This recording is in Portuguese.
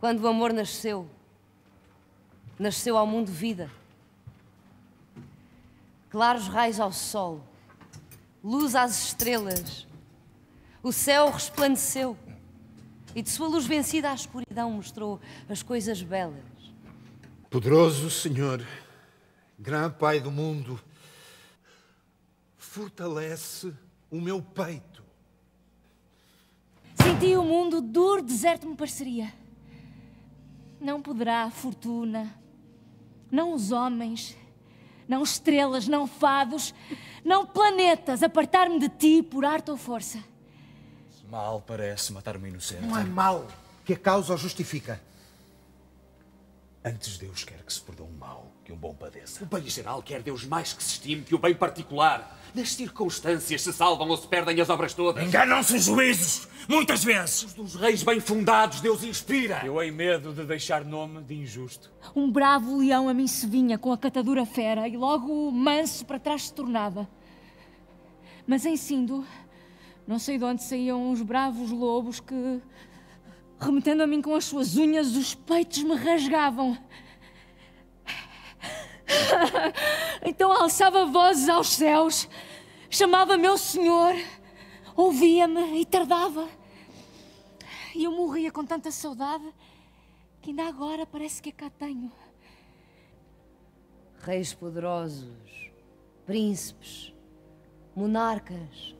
Quando o amor nasceu, nasceu ao mundo vida. Claros raios ao sol, luz às estrelas, o céu resplandeceu e de sua luz vencida à escuridão mostrou as coisas belas. Poderoso Senhor, grande Pai do mundo, fortalece o meu peito. Senti o mundo duro, deserto me pareceria não poderá a fortuna, não os homens, não estrelas, não fados, não planetas apartar-me de ti por arte ou força. Mal parece matar uma inocente. Não é mal que a causa o justifica. Antes Deus quer que se perdoe o mal, que um bom padeça. O bem geral quer Deus mais que se estime que o bem particular. Nas circunstâncias se salvam ou se perdem as obras todas. Enganam-se os juízes, muitas vezes. Os dos reis bem fundados Deus inspira. Eu em medo de deixar nome de injusto. Um bravo leão a mim se vinha com a catadura fera e logo manso para trás se tornava. Mas em Sindo, não sei de onde saíam uns bravos lobos que Remetendo a mim com as suas unhas, os peitos me rasgavam. então alçava vozes aos céus, chamava meu Senhor, ouvia-me e tardava. E eu morria com tanta saudade que ainda agora parece que a cá tenho. Reis poderosos, príncipes, monarcas,